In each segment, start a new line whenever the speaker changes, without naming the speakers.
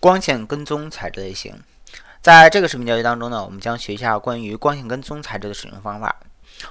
光线跟踪材质类型，在这个视频教学当中呢，我们将学一下关于光线跟踪材质的使用方法。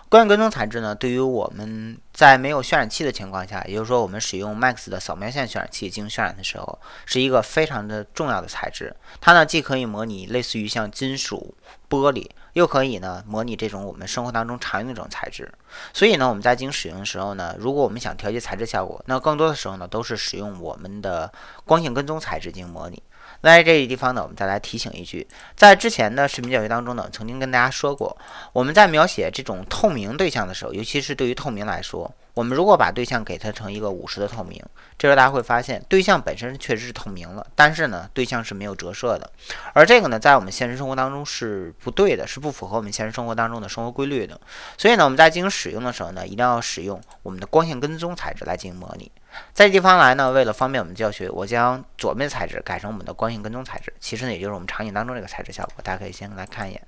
光线跟踪材质呢，对于我们在没有渲染器的情况下，也就是说我们使用 Max 的扫描线渲染器进行渲染的时候，是一个非常的重要的材质。它呢，既可以模拟类似于像金属、玻璃。又可以呢，模拟这种我们生活当中常用的一种材质，所以呢，我们在进行使用的时候呢，如果我们想调节材质效果，那更多的时候呢，都是使用我们的光线跟踪材质进行模拟。那在这个地方呢，我们再来提醒一句，在之前的视频教学当中呢，曾经跟大家说过，我们在描写这种透明对象的时候，尤其是对于透明来说。我们如果把对象给它成一个五十的透明，这时候大家会发现对象本身确实是透明了，但是呢，对象是没有折射的，而这个呢，在我们现实生活当中是不对的，是不符合我们现实生活当中的生活规律的。所以呢，我们在进行使用的时候呢，一定要使用我们的光线跟踪材质来进行模拟。在这地方来呢，为了方便我们教学，我将左边材质改成我们的光线跟踪材质，其实呢，也就是我们场景当中这个材质效果，大家可以先来看一眼。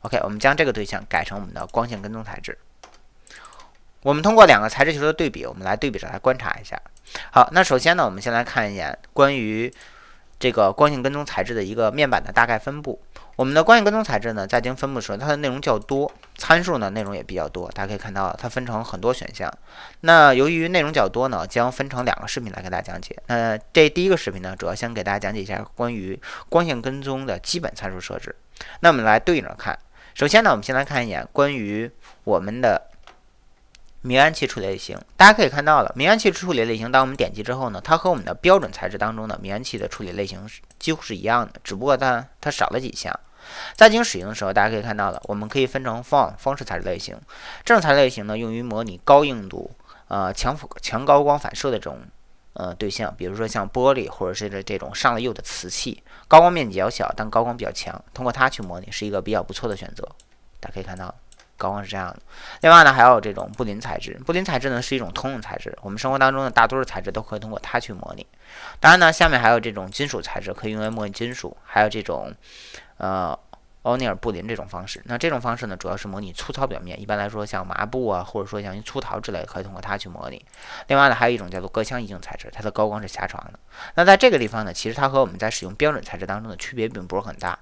OK，我们将这个对象改成我们的光线跟踪材质。我们通过两个材质球的对比，我们来对比着来观察一下。好，那首先呢，我们先来看一眼关于这个光线跟踪材质的一个面板的大概分布。我们的光线跟踪材质呢，在进行分布的时候，它的内容较多，参数呢内容也比较多。大家可以看到，它分成很多选项。那由于内容较多呢，将分成两个视频来给大家讲解。那这第一个视频呢，主要先给大家讲解一下关于光线跟踪的基本参数设置。那我们来对应着看。首先呢，我们先来看一眼关于我们的。明暗器处理类型，大家可以看到了。明暗器处理类型，当我们点击之后呢，它和我们的标准材质当中的明暗器的处理类型是几乎是一样的，只不过它它少了几项。在进行使用的时候，大家可以看到了，我们可以分成方方式材质类型。这种材类型呢，用于模拟高硬度、呃强强高光反射的这种呃对象，比如说像玻璃或者是这这种上了釉的瓷器，高光面积较小，但高光比较强，通过它去模拟是一个比较不错的选择。大家可以看到。高光是这样的，另外呢还有这种布林材质，布林材质呢是一种通用材质，我们生活当中的大多数材质都可以通过它去模拟。当然呢下面还有这种金属材质，可以用来模拟金属，还有这种呃欧尼尔布林这种方式。那这种方式呢主要是模拟粗糙表面，一般来说像麻布啊或者说像粗陶之类可以通过它去模拟。另外呢还有一种叫做隔腔异性材质，它的高光是狭长的。那在这个地方呢，其实它和我们在使用标准材质当中的区别并不是很大。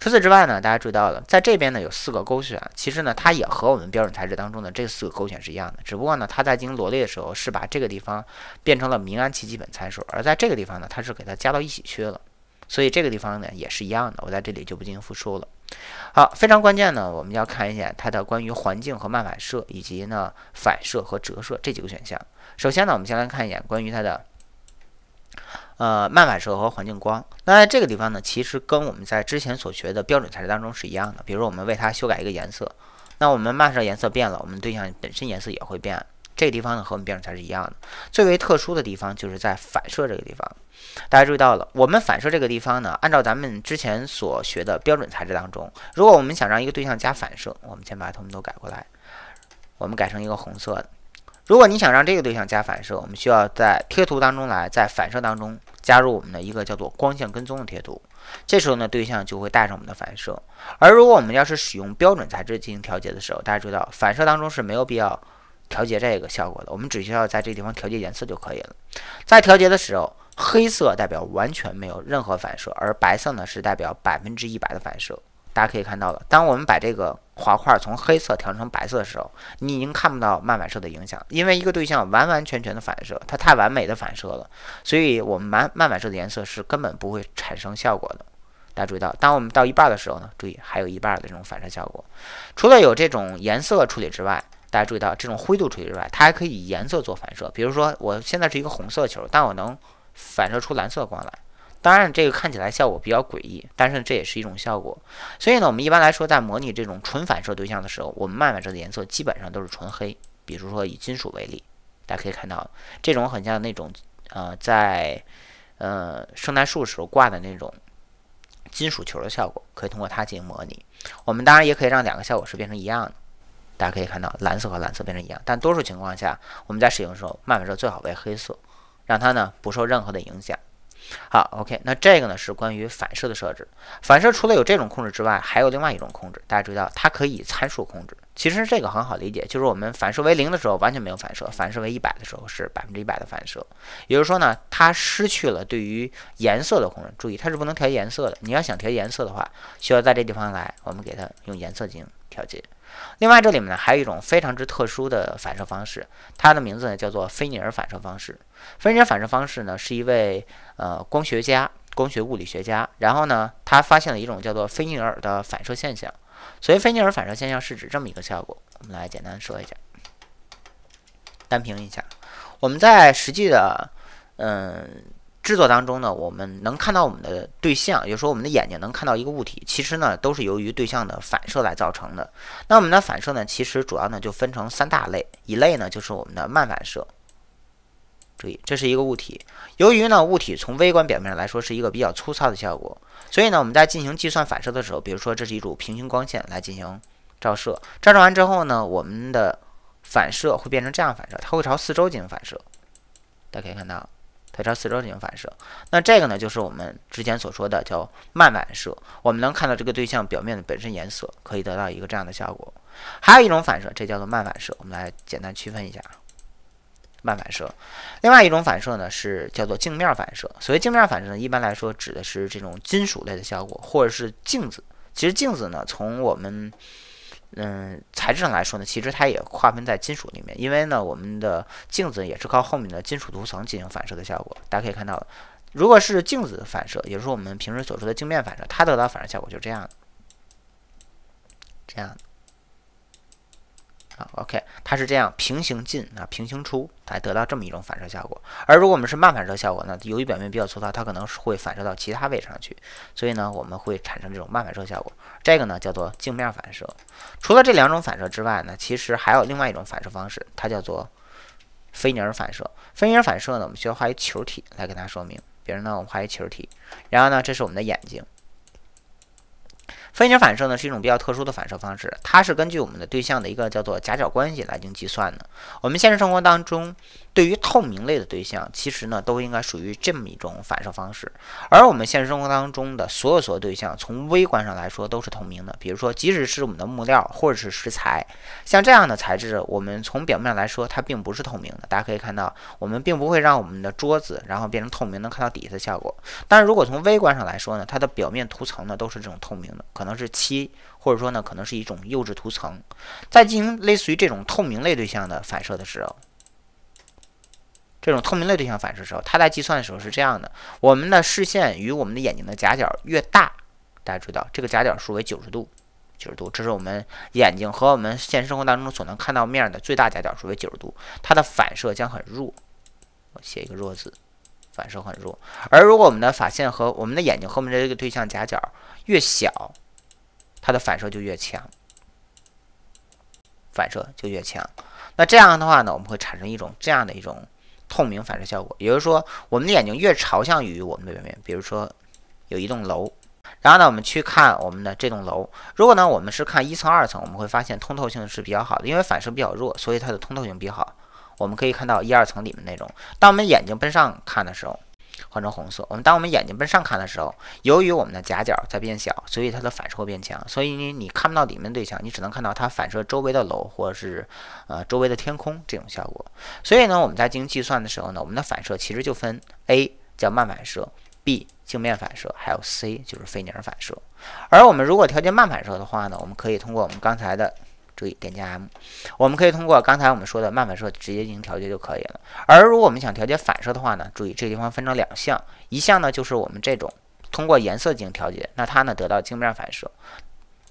除此之外呢，大家注意到了，在这边呢有四个勾选，其实呢它也和我们标准材质当中的这四个勾选是一样的，只不过呢它在进行罗列的时候是把这个地方变成了明暗器基本参数，而在这个地方呢它是给它加到一起去了，所以这个地方呢也是一样的，我在这里就不进行复述了。好，非常关键呢，我们要看一下它的关于环境和漫反射，以及呢反射和折射这几个选项。首先呢，我们先来看一眼关于它的。呃，漫反射和环境光，那在这个地方呢，其实跟我们在之前所学的标准材质当中是一样的。比如我们为它修改一个颜色，那我们漫射颜色变了，我们对象本身颜色也会变。这个地方呢，和我们标准材质一样的。最为特殊的地方就是在反射这个地方，大家注意到了，我们反射这个地方呢，按照咱们之前所学的标准材质当中，如果我们想让一个对象加反射，我们先把它们都改过来，我们改成一个红色的。如果你想让这个对象加反射，我们需要在贴图当中来，在反射当中加入我们的一个叫做光线跟踪的贴图。这时候呢，对象就会带上我们的反射。而如果我们要是使用标准材质进行调节的时候，大家知道反射当中是没有必要调节这个效果的，我们只需要在这个地方调节颜色就可以了。在调节的时候，黑色代表完全没有任何反射，而白色呢是代表百分之一百的反射。大家可以看到了，当我们把这个滑块从黑色调成白色的时候，你已经看不到漫反射的影响，因为一个对象完完全全的反射，它太完美的反射了，所以我们漫漫反射的颜色是根本不会产生效果的。大家注意到，当我们到一半的时候呢，注意还有一半的这种反射效果。除了有这种颜色处理之外，大家注意到这种灰度处理之外，它还可以颜色做反射。比如说，我现在是一个红色球，但我能反射出蓝色光来。当然，这个看起来效果比较诡异，但是这也是一种效果。所以呢，我们一般来说在模拟这种纯反射对象的时候，我们漫反射的颜色基本上都是纯黑。比如说以金属为例，大家可以看到这种很像那种，呃，在，呃，圣诞树时候挂的那种金属球的效果，可以通过它进行模拟。我们当然也可以让两个效果是变成一样的。大家可以看到蓝色和蓝色变成一样，但多数情况下我们在使用的时候，漫反射最好为黑色，让它呢不受任何的影响。好，OK，那这个呢是关于反射的设置。反射除了有这种控制之外，还有另外一种控制，大家注意到，它可以参数控制。其实这个很好理解，就是我们反射为零的时候完全没有反射，反射为一百的时候是百分之一百的反射。也就是说呢，它失去了对于颜色的控制。注意，它是不能调节颜色的。你要想调节颜色的话，需要在这地方来，我们给它用颜色进行调节。另外，这里面呢还有一种非常之特殊的反射方式，它的名字呢叫做菲涅尔反射方式。菲涅尔反射方式呢是一位呃光学家、光学物理学家，然后呢他发现了一种叫做菲涅尔的反射现象。所以菲涅尔反射现象是指这么一个效果，我们来简单说一下，单凭一下。我们在实际的嗯制作当中呢，我们能看到我们的对象，也就是说我们的眼睛能看到一个物体，其实呢都是由于对象的反射来造成的。那我们的反射呢，其实主要呢就分成三大类，一类呢就是我们的慢反射。注意，这是一个物体。由于呢，物体从微观表面上来说是一个比较粗糙的效果，所以呢，我们在进行计算反射的时候，比如说这是一组平行光线来进行照射，照射完之后呢，我们的反射会变成这样反射，它会朝四周进行反射。大家可以看到，它朝四周进行反射。那这个呢，就是我们之前所说的叫慢反射。我们能看到这个对象表面的本身颜色，可以得到一个这样的效果。还有一种反射，这叫做慢反射。我们来简单区分一下。慢反射，另外一种反射呢是叫做镜面反射。所谓镜面反射呢，一般来说指的是这种金属类的效果，或者是镜子。其实镜子呢，从我们嗯材质上来说呢，其实它也划分在金属里面，因为呢我们的镜子也是靠后面的金属涂层进行反射的效果。大家可以看到，如果是镜子反射，也就是我们平时所说的镜面反射，它得到反射效果就是这样的，这样。啊，OK，它是这样平行进啊，平行出来得到这么一种反射效果。而如果我们是慢反射效果呢，由于表面比较粗糙，它可能是会反射到其他位置上去，所以呢，我们会产生这种慢反射效果。这个呢叫做镜面反射。除了这两种反射之外呢，其实还有另外一种反射方式，它叫做菲尼尔反射。菲尼尔反射呢，我们需要画一球体来给它说明。比如呢，我们画一球体，然后呢，这是我们的眼睛。分零反射呢是一种比较特殊的反射方式，它是根据我们的对象的一个叫做夹角关系来进行计算的。我们现实生活当中，对于透明类的对象，其实呢都应该属于这么一种反射方式。而我们现实生活当中的所有所有对象，从微观上来说都是透明的。比如说，即使是我们的木料或者是石材，像这样的材质，我们从表面上来说它并不是透明的。大家可以看到，我们并不会让我们的桌子然后变成透明，能看到底下的效果。但是如果从微观上来说呢，它的表面涂层呢都是这种透明的，可能。可能是漆，或者说呢，可能是一种釉质涂层。在进行类似于这种透明类对象的反射的时候，这种透明类对象反射的时候，它在计算的时候是这样的：我们的视线与我们的眼睛的夹角越大，大家知道这个夹角数为九十度，九十度，这是我们眼睛和我们现实生活当中所能看到面的最大夹角数为九十度，它的反射将很弱。我写一个弱字，反射很弱。而如果我们的法线和我们的眼睛和我们这个对象夹角越小，它的反射就越强，反射就越强。那这样的话呢，我们会产生一种这样的一种透明反射效果。也就是说，我们的眼睛越朝向于我们的表面，比如说有一栋楼，然后呢，我们去看我们的这栋楼。如果呢，我们是看一层、二层，我们会发现通透性是比较好的，因为反射比较弱，所以它的通透性比较好。我们可以看到一二层里面那种。当我们眼睛奔上看的时候，换成红色。我们当我们眼睛奔上看的时候，由于我们的夹角在变小，所以它的反射会变强。所以你你看不到里面对象，你只能看到它反射周围的楼或者是呃周围的天空这种效果。所以呢，我们在进行计算的时候呢，我们的反射其实就分 A 叫漫反射，B 镜面反射，还有 C 就是飞鸟反射。而我们如果调节慢反射的话呢，我们可以通过我们刚才的。注意点击 M，我们可以通过刚才我们说的慢反射直接进行调节就可以了。而如果我们想调节反射的话呢，注意这个地方分成两项，一项呢就是我们这种通过颜色进行调节，那它呢得到镜面反射，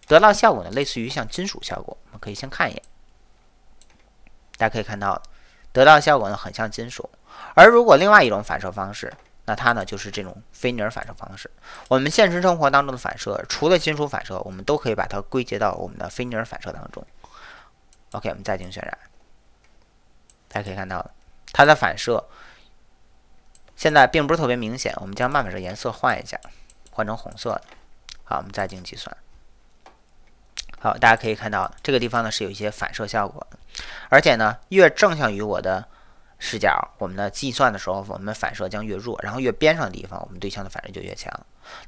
得到效果呢类似于像金属效果。我们可以先看一眼，大家可以看到得到效果呢很像金属。而如果另外一种反射方式，那它呢就是这种菲尼尔反射方式。我们现实生活当中的反射，除了金属反射，我们都可以把它归结到我们的菲尼尔反射当中。OK，我们再进行渲染，大家可以看到了，它的反射现在并不是特别明显。我们将漫反射颜色换一下，换成红色的。好，我们再进行计算。好，大家可以看到，这个地方呢是有一些反射效果的，而且呢越正向于我的。视角，我们的计算的时候，我们反射将越弱，然后越边上的地方，我们对象的反射就越强。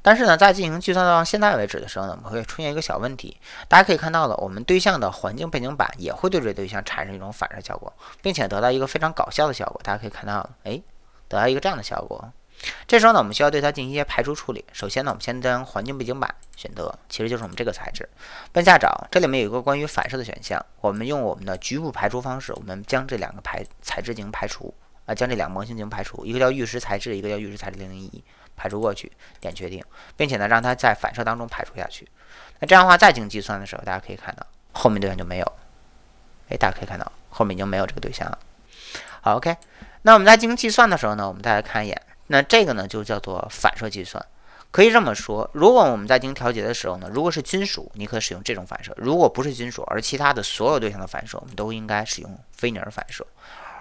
但是呢，在进行计算到现在为止的时候呢，我们会出现一个小问题。大家可以看到的，我们对象的环境背景板也会对这对象产生一种反射效果，并且得到一个非常搞笑的效果。大家可以看到哎，得到一个这样的效果。这时候呢，我们需要对它进行一些排除处理。首先呢，我们先将环境背景板选择，其实就是我们这个材质。往下找，这里面有一个关于反射的选项。我们用我们的局部排除方式，我们将这两个排材质进行排除，啊，将这两个模型进行排除，一个叫玉石材质，一个叫玉石材质零零一，排除过去，点确定，并且呢，让它在反射当中排除下去。那这样的话，再进行计算的时候，大家可以看到后面对象就没有。哎，大家可以看到后面已经没有这个对象了。好，OK。那我们在进行计算的时候呢，我们再来看一眼。那这个呢，就叫做反射计算，可以这么说。如果我们在进行调节的时候呢，如果是金属，你可以使用这种反射；如果不是金属，而其他的所有对象的反射，我们都应该使用菲涅尔反射。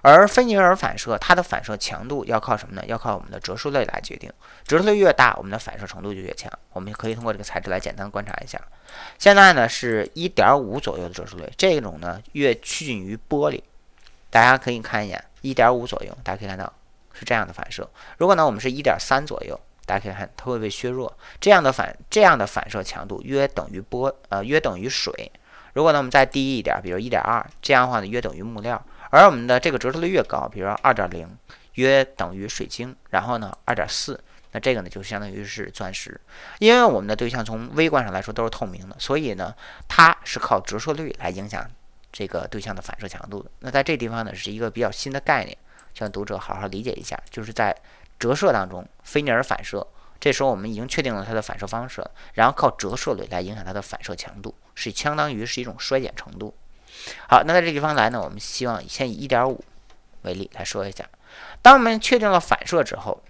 而菲涅尔反射，它的反射强度要靠什么呢？要靠我们的折射率来决定。折射率越大，我们的反射程度就越强。我们可以通过这个材质来简单观察一下。现在呢是1.5左右的折射率，这种呢越趋近于玻璃。大家可以看一眼，1.5左右，大家可以看到。是这样的反射。如果呢，我们是一点三左右，大家可以看，它会被削弱。这样的反这样的反射强度约等于波呃约等于水。如果呢，我们再低一点，比如一点二，这样的话呢，约等于木料。而我们的这个折射率越高，比如二点零，约等于水晶。然后呢二点4那这个呢就相当于是钻石。因为我们的对象从微观上来说都是透明的，所以呢，它是靠折射率来影响这个对象的反射强度的。那在这地方呢，是一个比较新的概念。希望读者好好理解一下，就是在折射当中菲涅尔反射，这时候我们已经确定了它的反射方式，然后靠折射率来影响它的反射强度，是相当于是一种衰减程度。好，那在这地方来呢，我们希望先以1.5为例来说一下。当我们确定了反射之后，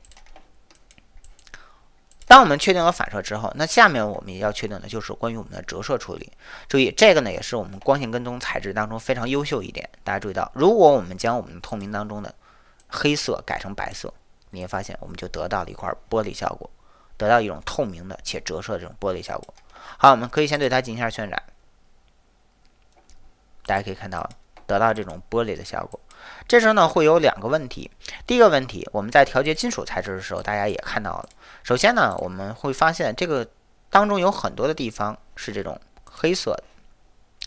当我们确定了反射之后，那下面我们也要确定的就是关于我们的折射处理。注意，这个呢也是我们光线跟踪材质当中非常优秀一点。大家注意到，如果我们将我们的透明当中的黑色改成白色，你会发现，我们就得到了一块玻璃效果，得到一种透明的且折射的这种玻璃效果。好，我们可以先对它进行一下渲染，大家可以看到得到这种玻璃的效果。这时候呢，会有两个问题。第一个问题，我们在调节金属材质的时候，大家也看到了。首先呢，我们会发现这个当中有很多的地方是这种黑色的，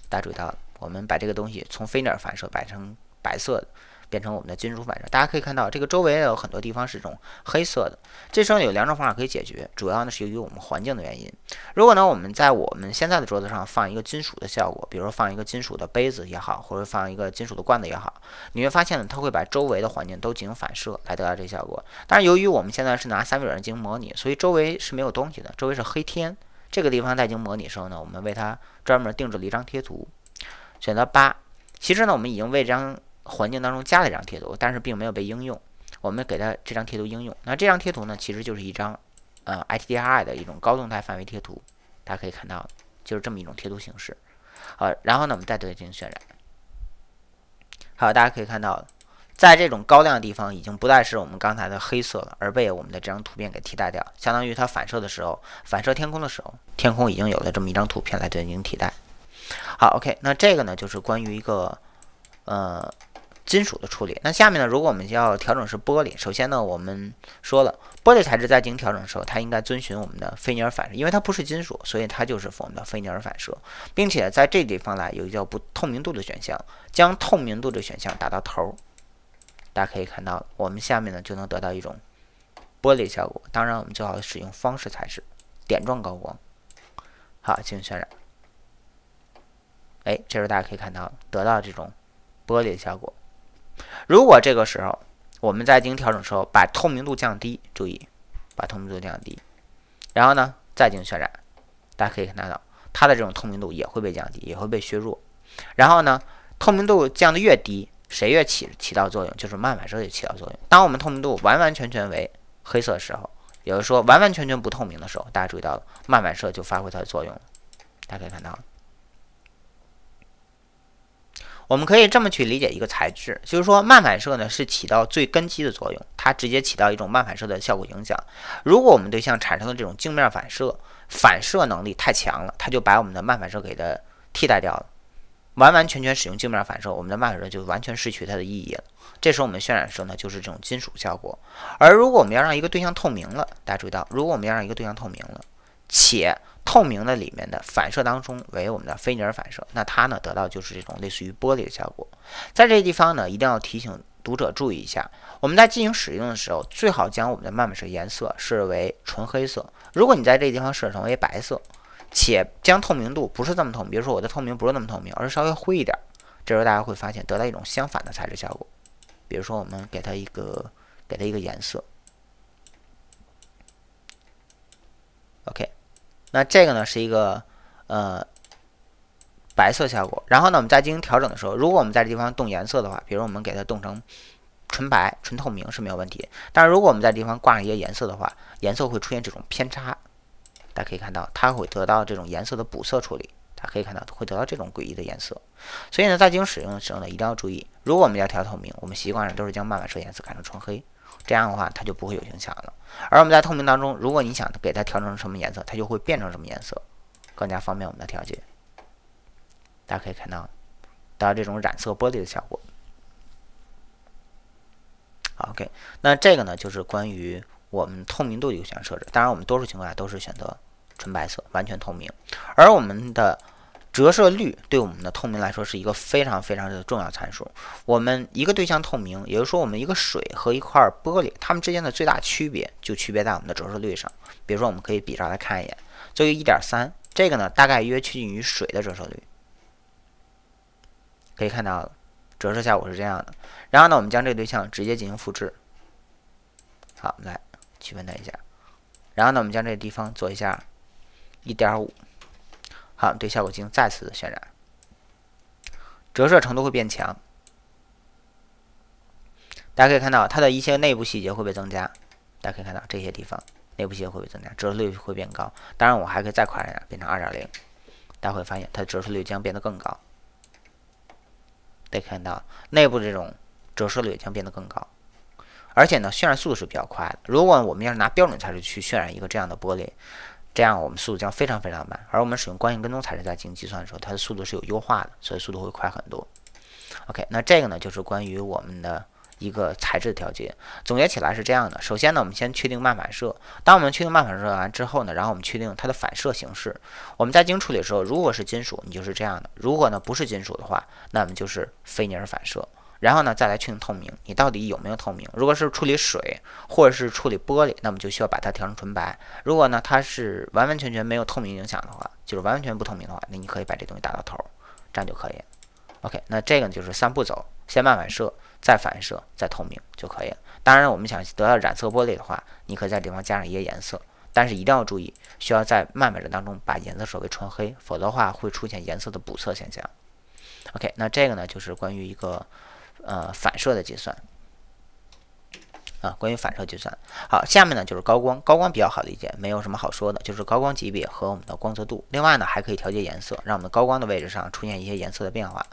大家注意到，我们把这个东西从菲涅尔反射摆成白色的。变成我们的金属反射，大家可以看到，这个周围有很多地方是这种黑色的。这时候有两种方法可以解决，主要呢是由于我们环境的原因。如果呢我们在我们现在的桌子上放一个金属的效果，比如说放一个金属的杯子也好，或者放一个金属的罐子也好，你会发现呢它会把周围的环境都进行反射，来得到这效果。但是由于我们现在是拿三维软件进行模拟，所以周围是没有东西的，周围是黑天。这个地方在进行模拟的时候呢，我们为它专门定制了一张贴图，选择八。其实呢我们已经为这张。环境当中加了一张贴图，但是并没有被应用。我们给它这张贴图应用。那这张贴图呢，其实就是一张呃 ITDRI 的一种高动态范围贴图。大家可以看到，就是这么一种贴图形式。好，然后呢，我们再对它进行渲染。好，大家可以看到，在这种高亮的地方已经不再是我们刚才的黑色了，而被我们的这张图片给替代掉。相当于它反射的时候，反射天空的时候，天空已经有了这么一张图片来进行替代。好，OK，那这个呢，就是关于一个呃。金属的处理，那下面呢？如果我们要调整是玻璃，首先呢，我们说了玻璃材质在进行调整的时候，它应该遵循我们的菲尼尔反射，因为它不是金属，所以它就是我们的菲尼尔反射，并且在这地方来有一个不透明度的选项，将透明度的选项打到头儿，大家可以看到，我们下面呢就能得到一种玻璃效果。当然，我们最好使用方式材质点状高光，好，进行渲染。哎，这时候大家可以看到得到这种玻璃的效果。如果这个时候我们在进行调整的时候，把透明度降低，注意把透明度降低，然后呢再进行渲染，大家可以看得到，它的这种透明度也会被降低，也会被削弱。然后呢，透明度降得越低，谁越起起到作用，就是漫反射就起到作用。当我们透明度完完全全为黑色的时候，也就是说完完全全不透明的时候，大家注意到了，漫反射就发挥它的作用了。大家可以看到。我们可以这么去理解一个材质，就是说漫反射呢是起到最根基的作用，它直接起到一种漫反射的效果影响。如果我们对象产生的这种镜面反射反射能力太强了，它就把我们的漫反射给它替代掉了，完完全全使用镜面反射，我们的漫反射就完全失去它的意义了。这时候我们渲染的时候呢，就是这种金属效果。而如果我们要让一个对象透明了，大家注意到，如果我们要让一个对象透明了，且透明的里面的反射当中为我们的菲尼尔反射，那它呢得到就是这种类似于玻璃的效果。在这地方呢，一定要提醒读者注意一下，我们在进行使用的时候，最好将我们的漫反射颜色设为纯黑色。如果你在这地方设成为白色，且将透明度不是这么透明，比如说我的透明不是那么透明，而是稍微灰一点，这时候大家会发现得到一种相反的材质效果。比如说我们给它一个给它一个颜色，OK。那这个呢是一个呃白色效果，然后呢我们在进行调整的时候，如果我们在这地方动颜色的话，比如我们给它动成纯白、纯透明是没有问题，但是如果我们在地方挂上一些颜色的话，颜色会出现这种偏差，大家可以看到它会得到这种颜色的补色处理，大家可以看到会得到这种诡异的颜色，所以呢在进行使用的时候呢一定要注意，如果我们要调透明，我们习惯上都是将漫反射颜色改成纯黑。这样的话，它就不会有影响了。而我们在透明当中，如果你想给它调成什么颜色，它就会变成什么颜色，更加方便我们的调节。大家可以看到，达到这种染色玻璃的效果。OK，那这个呢，就是关于我们透明度的一个选设置。当然，我们多数情况下都是选择纯白色，完全透明。而我们的折射率对我们的透明来说是一个非常非常的重要参数。我们一个对象透明，也就是说我们一个水和一块玻璃，它们之间的最大区别就区别在我们的折射率上。比如说我们可以比照来看一眼，作为一点三，这个呢大概约趋近于水的折射率。可以看到，折射效果是这样的。然后呢，我们将这个对象直接进行复制。好，来区分它一下。然后呢，我们将这个地方做一下一点五。啊，对效果进行再次的渲染，折射程度会变强。大家可以看到，它的一些内部细节会被增加。大家可以看到这些地方，内部细节会被增加，折射率会变高。当然，我还可以再夸张一点，变成二点零。大家会发现，它的折射率将变得更高。可以看到，内部这种折射率将变得更高，而且呢，渲染速度是比较快的。如果我们要是拿标准材质去渲染一个这样的玻璃，这样我们速度将非常非常慢，而我们使用光线跟踪材质在进行计算的时候，它的速度是有优化的，所以速度会快很多。OK，那这个呢就是关于我们的一个材质调节。总结起来是这样的：首先呢，我们先确定漫反射；当我们确定漫反射完之后呢，然后我们确定它的反射形式。我们在进行处理的时候，如果是金属，你就是这样的；如果呢不是金属的话，那我们就是菲尼尔反射。然后呢，再来确定透明，你到底有没有透明？如果是处理水或者是处理玻璃，那么就需要把它调成纯白。如果呢，它是完完全全没有透明影响的话，就是完完全不透明的话，那你可以把这东西打到头，这样就可以。OK，那这个呢就是三步走：先慢反射，再反射，再透明就可以。当然，我们想得到染色玻璃的话，你可以在地方加上一些颜色，但是一定要注意，需要在漫反射当中把颜色稍微纯黑，否则的话会出现颜色的补色现象。OK，那这个呢就是关于一个。呃，反射的计算啊，关于反射计算。好，下面呢就是高光，高光比较好理解，没有什么好说的，就是高光级别和我们的光泽度。另外呢，还可以调节颜色，让我们高光的位置上出现一些颜色的变化。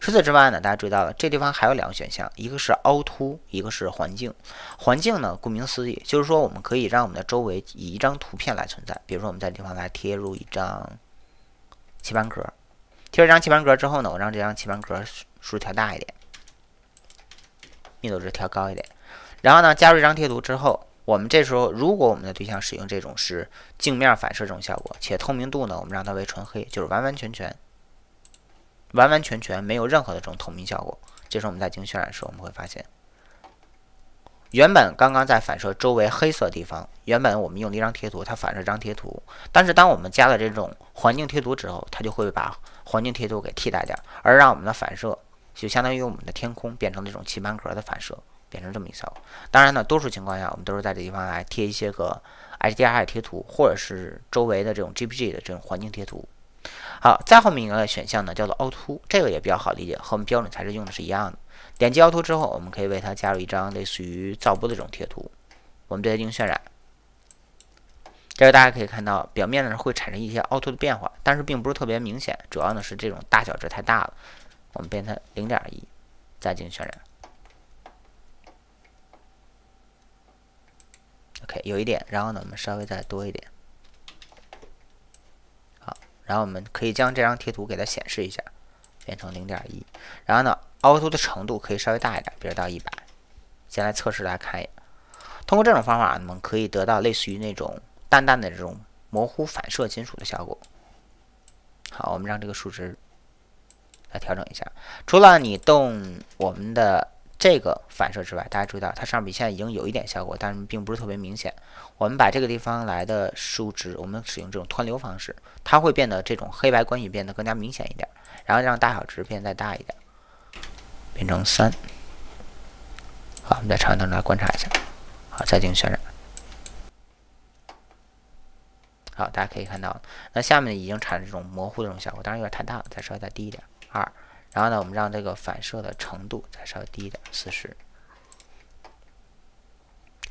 除此之外呢，大家注意到了，这地方还有两个选项，一个是凹凸，一个是环境。环境呢，顾名思义，就是说我们可以让我们的周围以一张图片来存在。比如说，我们在地方来贴入一张棋盘格，贴入一张棋盘格之后呢，我让这张棋盘格数调大一点。密度值调高一点，然后呢，加入一张贴图之后，我们这时候如果我们的对象使用这种是镜面反射这种效果，且透明度呢，我们让它为纯黑，就是完完全全、完完全全没有任何的这种透明效果。这时候我们在进行渲染时，我们会发现，原本刚刚在反射周围黑色地方，原本我们用了一张贴图，它反射张贴图，但是当我们加了这种环境贴图之后，它就会把环境贴图给替代掉，而让我们的反射。就相当于我们的天空变成这种棋盘格的反射，变成这么一个当然呢，多数情况下我们都是在这地方来贴一些个 HDR 贴图，或者是周围的这种 JPG 的这种环境贴图。好，再后面一个选项呢叫做凹凸，这个也比较好理解，和我们标准材质用的是一样的。点击凹凸之后，我们可以为它加入一张类似于噪波的这种贴图。我们对它进行渲染，这个大家可以看到表面呢会产生一些凹凸的变化，但是并不是特别明显，主要呢是这种大小值太大了。我们变成零点一，再进行渲染。OK，有一点，然后呢，我们稍微再多一点。好，然后我们可以将这张贴图给它显示一下，变成零点一。然后呢，凹凸的程度可以稍微大一点，比如到一百。先来测试，大家看一眼。通过这种方法，我们可以得到类似于那种淡淡的这种模糊反射金属的效果。好，我们让这个数值。调整一下，除了你动我们的这个反射之外，大家注意到它上比现在已经有一点效果，但是并不是特别明显。我们把这个地方来的数值，我们使用这种湍流方式，它会变得这种黑白关系变得更加明显一点，然后让大小值变再大一点，变成三。好，我们再长按它来观察一下。好，再进行渲染。好，大家可以看到，那下面已经产生这种模糊这种效果，当然有点太大了，再稍微再低一点。二，然后呢，我们让这个反射的程度再稍微低一点，四十。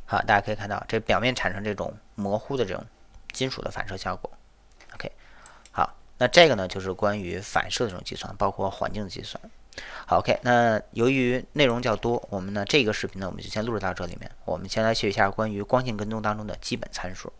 好，大家可以看到，这表面产生这种模糊的这种金属的反射效果。OK，好，那这个呢，就是关于反射的这种计算，包括环境计算。好，OK，那由于内容较多，我们呢这个视频呢我们就先录制到这里面，我们先来学一下关于光线跟踪当中的基本参数。